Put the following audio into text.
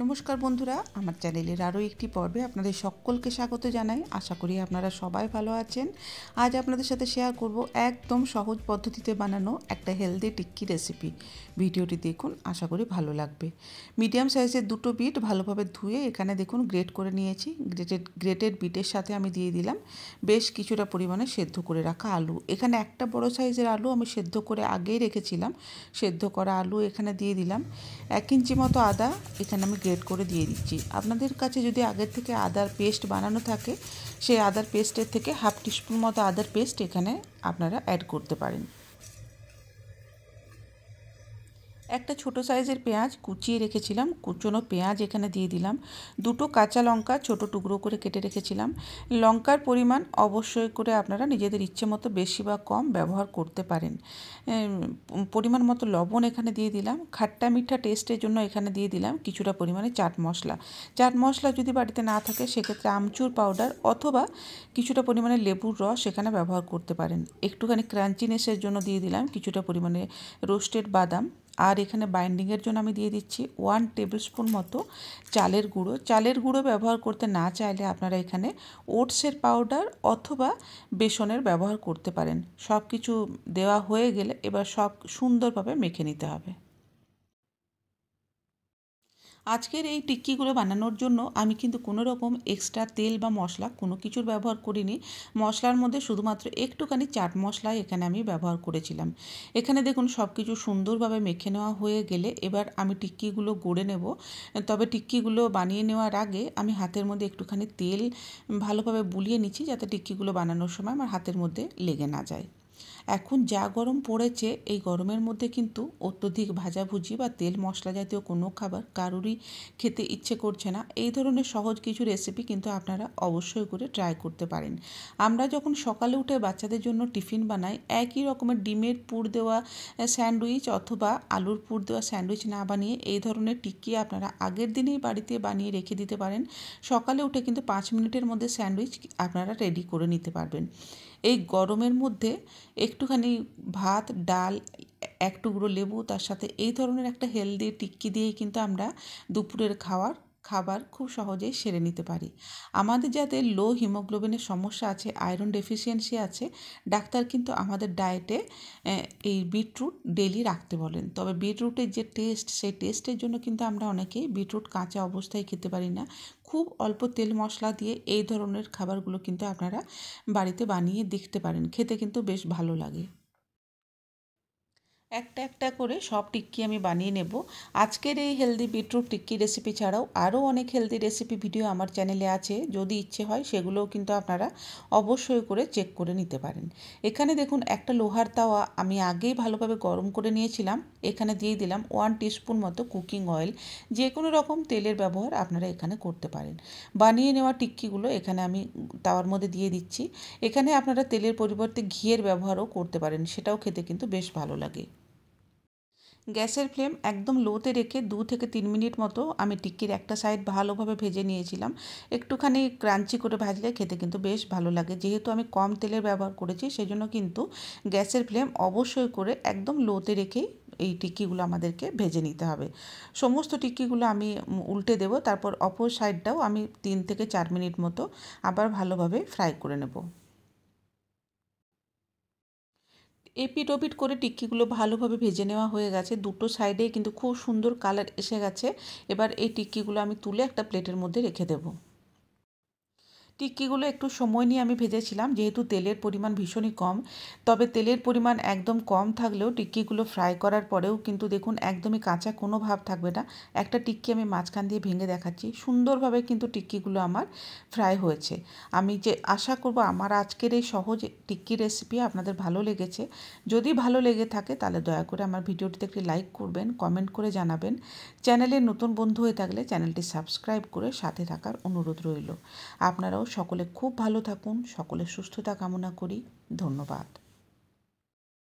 নমস্কার বন্ধুরা আমার চ্যানেলের আরও একটি পর্বে আপনাদের সকলকে স্বাগত জানাই আশা করি আপনারা সবাই ভালো আছেন আজ আপনাদের সাথে শেয়ার করব একদম সহজ পদ্ধতিতে বানানো একটা হেলদি টিক্কি রেসিপি ভিডিওটি দেখুন আশা করি ভালো লাগবে মিডিয়াম সাইজের দুটো বিট ভালোভাবে ধুয়ে এখানে দেখুন গ্রেট করে নিয়েছি গ্রেটেড গ্রেটেড বিটের সাথে আমি দিয়ে দিলাম বেশ কিছুটা পরিমাণে সেদ্ধ করে রাখা আলু এখানে একটা বড় সাইজের আলু আমি সেদ্ধ করে আগেই রেখেছিলাম সেদ্ধ করা আলু এখানে দিয়ে দিলাম এক ইঞ্চি মতো আদা এখানে আমি গ্রেড করে দিয়ে দিচ্ছি আপনাদের কাছে যদি আগের থেকে আদার পেস্ট বানানো থাকে সেই আদার পেস্টের থেকে হাফ টিস্পুন মতো আদার পেস্ট এখানে আপনারা অ্যাড করতে পারেন একটা ছোট সাইজের পেঁয়াজ কুচিয়ে রেখেছিলাম কুচনো পেঁয়াজ এখানে দিয়ে দিলাম দুটো কাঁচা লঙ্কা ছোট টুকরো করে কেটে রেখেছিলাম লঙ্কার পরিমাণ অবশ্যই করে আপনারা নিজেদের ইচ্ছে মতো বেশি বা কম ব্যবহার করতে পারেন পরিমাণ মতো লবণ এখানে দিয়ে দিলাম খাট্টা মিঠা টেস্টের জন্য এখানে দিয়ে দিলাম কিছুটা পরিমাণে চাট মশলা চাট মশলা যদি বাড়িতে না থাকে সেক্ষেত্রে আমচুর পাউডার অথবা কিছুটা পরিমাণে লেবুর রস এখানে ব্যবহার করতে পারেন একটুখানি ক্রাঞ্চিনেসের জন্য দিয়ে দিলাম কিছুটা পরিমাণে রোস্টেড বাদাম আর এখানে বাইন্ডিংয়ের জন্য আমি দিয়ে দিচ্ছি ওয়ান টেবিলস্পুন মতো চালের গুঁড়ো চালের গুঁড়ো ব্যবহার করতে না চাইলে আপনারা এখানে ওটসের পাউডার অথবা বেসনের ব্যবহার করতে পারেন সব কিছু দেওয়া হয়ে গেলে এবার সব সুন্দরভাবে মেখে নিতে হবে আজকের এই টিক্কিগুলো বানানোর জন্য আমি কিন্তু কোনো রকম এক্সট্রা তেল বা মশলা কোনো কিছুর ব্যবহার করিনি মশলার মধ্যে শুধুমাত্র একটুখানি চাট মশলা এখানে আমি ব্যবহার করেছিলাম এখানে দেখুন সব কিছু সুন্দরভাবে মেখে নেওয়া হয়ে গেলে এবার আমি টিক্কিগুলো গড়ে নেব তবে টিক্কিগুলো বানিয়ে নেওয়ার আগে আমি হাতের মধ্যে একটুখানি তেল ভালোভাবে বুলিয়ে নিচ্ছি যাতে টিক্কিগুলো বানানোর সময় আমার হাতের মধ্যে লেগে না যায় এখন যা গরম পড়েছে এই গরমের মধ্যে কিন্তু অত্যধিক ভাজাভুজি বা তেল মশলা জাতীয় কোনো খাবার কারোরই খেতে ইচ্ছে করছে না এই ধরনের সহজ কিছু রেসিপি কিন্তু আপনারা অবশ্যই করে ট্রাই করতে পারেন আমরা যখন সকালে উঠে বাচ্চাদের জন্য টিফিন বানাই একই রকমের ডিমের পুর দেওয়া স্যান্ডউইচ অথবা আলুর পুর দেওয়া স্যান্ডউইচ না বানিয়ে এই ধরনের টিকি আপনারা আগের দিনেই বাড়িতে বানিয়ে রেখে দিতে পারেন সকালে উঠে কিন্তু পাঁচ মিনিটের মধ্যে স্যান্ডউইচ আপনারা রেডি করে নিতে পারবেন এই গরমের মধ্যে একটুখানি ভাত ডাল এক টুকরো লেবু তার সাথে এই ধরনের একটা হেলদি টিক্কি দিয়েই কিন্তু আমরা দুপুরের খাওয়ার খাবার খুব সহজেই সেরে নিতে পারি আমাদের যাদের লো হিমোগ্লোবিনের সমস্যা আছে আয়রন ডেফিসিয়েন্সি আছে ডাক্তার কিন্তু আমাদের ডায়েটে এই বিটরুট ডেলি রাখতে বলেন তবে বিটরুটের যে টেস্ট সেই টেস্টের জন্য কিন্তু আমরা অনেকেই বিটরুট কাঁচা অবস্থায় খেতে পারি না খুব অল্প তেল মশলা দিয়ে এই ধরনের খাবারগুলো কিন্তু আপনারা বাড়িতে বানিয়ে দেখতে পারেন খেতে কিন্তু বেশ ভালো লাগে একটা একটা করে সব টিক্কি আমি বানিয়ে নেব আজকের এই হেলদি বিটরুট টিক্কি রেসিপি ছাড়াও আরও অনেক হেলদি রেসিপি ভিডিও আমার চ্যানেলে আছে যদি ইচ্ছে হয় সেগুলোও কিন্তু আপনারা অবশ্যই করে চেক করে নিতে পারেন এখানে দেখুন একটা লোহার তাওয়া আমি আগেই ভালোভাবে গরম করে নিয়েছিলাম এখানে দিয়ে দিলাম ওয়ান টিস্পুন মতো কুকিং অয়েল যে কোনো রকম তেলের ব্যবহার আপনারা এখানে করতে পারেন বানিয়ে নেওয়া টিক্কিগুলো এখানে আমি তাওয়ার মধ্যে দিয়ে দিচ্ছি এখানে আপনারা তেলের পরিবর্তে ঘিয়ের ব্যবহারও করতে পারেন সেটাও খেতে কিন্তু বেশ ভালো লাগে গ্যাসের ফ্লেম একদম লোতে রেখে দু থেকে তিন মিনিট মতো আমি টিক্কির একটা সাইড ভালোভাবে ভেজে নিয়েছিলাম একটুখানি ক্রাঞ্চি করে ভাজলে খেতে কিন্তু বেশ ভালো লাগে যেহেতু আমি কম তেলের ব্যবহার করেছি সেজন্য কিন্তু গ্যাসের ফ্লেম অবশ্যই করে একদম লোতে রেখেই এই টিক্কিগুলো আমাদেরকে ভেজে নিতে হবে সমস্ত টিক্কিগুলো আমি উল্টে দেব তারপর অপর সাইডটাও আমি তিন থেকে চার মিনিট মতো আবার ভালোভাবে ফ্রাই করে নেবো এপিট ওপিট করে টিক্কিগুলো ভালোভাবে ভেজে নেওয়া হয়ে গেছে দুটো সাইডেই কিন্তু খুব সুন্দর কালার এসে গেছে এবার এই টিক্কিগুলো আমি তুলে একটা প্লেটের মধ্যে রেখে দেবো টিক্কিগুলো একটু সময় নিয়ে আমি ভেজেছিলাম যেহেতু তেলের পরিমাণ ভীষণই কম তবে তেলের পরিমাণ একদম কম থাকলেও টিক্কিগুলো ফ্রাই করার পরেও কিন্তু দেখুন একদমই কাঁচা কোনো ভাব থাকবে না একটা টিক্কি আমি মাঝখান দিয়ে ভেঙে দেখাচ্ছি সুন্দরভাবে কিন্তু টিক্কিগুলো আমার ফ্রাই হয়েছে আমি যে আশা করব আমার আজকের এই সহজ টিক্কি রেসিপি আপনাদের ভালো লেগেছে যদি ভালো লেগে থাকে তাহলে দয়া করে আমার ভিডিওটিতে একটি লাইক করবেন কমেন্ট করে জানাবেন চ্যানেলে নতুন বন্ধু হয়ে থাকলে চ্যানেলটি সাবস্ক্রাইব করে সাথে থাকার অনুরোধ রইল আপনারাও সকলে খুব ভালো থাকুন সকলে সুস্থতা কামনা করি ধন্যবাদ